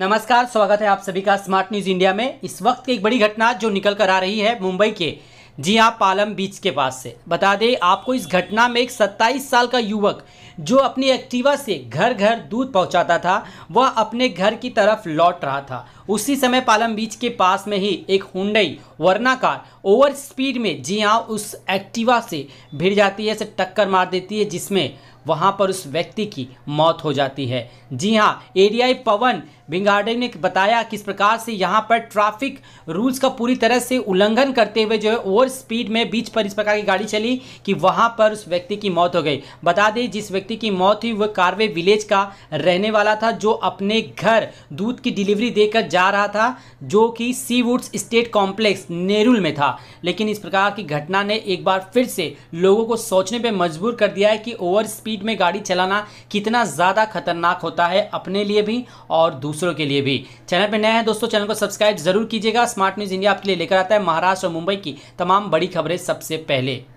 नमस्कार स्वागत है आप सभी का स्मार्ट न्यूज इंडिया में इस वक्त की एक बड़ी घटना जो निकल कर आ रही है मुंबई के जी हाँ पालम बीच के पास से बता दें आपको इस घटना में एक 27 साल का युवक जो अपनी एक्टिवा से घर घर दूध पहुंचाता था वह अपने घर की तरफ लौट रहा था उसी समय पालम बीच के पास में ही एक Hyundai Verna car over speed में जी हाँ उस एक्टिवा से भिड़ जाती है से टक्कर मार देती है जिसमें वहां पर उस व्यक्ति की मौत हो जाती है जी हाँ एडीआई पवन भिंगार्डे ने बताया किस प्रकार से यहाँ पर ट्रैफिक रूल्स का पूरी तरह से उल्लंघन करते हुए जो है ओवर स्पीड में बीच पर इस प्रकार की गाड़ी चली कि वहाँ पर उस व्यक्ति की मौत हो गई बता दें जिस व्यक्ति व्यक्ति की मौत हुई वह कारवे विलेज का रहने वाला था जो अपने घर दूध की डिलीवरी देकर जा रहा था जो कि Sea Woods State complex Nerul में था लेकिन इस प्रकार की घटना ने एक बार फिर से लोगों को सोचने पर मजबूर कर दिया है कि ओवर स्पीड में गाड़ी चलाना कितना ज़्यादा खतरनाक होता है अपने लिए भी और दूसरों के लिए भी चैनल पर नया है दोस्तों चैनल को सब्सक्राइब जरूर कीजिएगा स्मार्ट न्यूज़ इंडिया आपके लिए लेकर आता है महाराष्ट्र और मुंबई की तमाम बड़ी खबरें सबसे पहले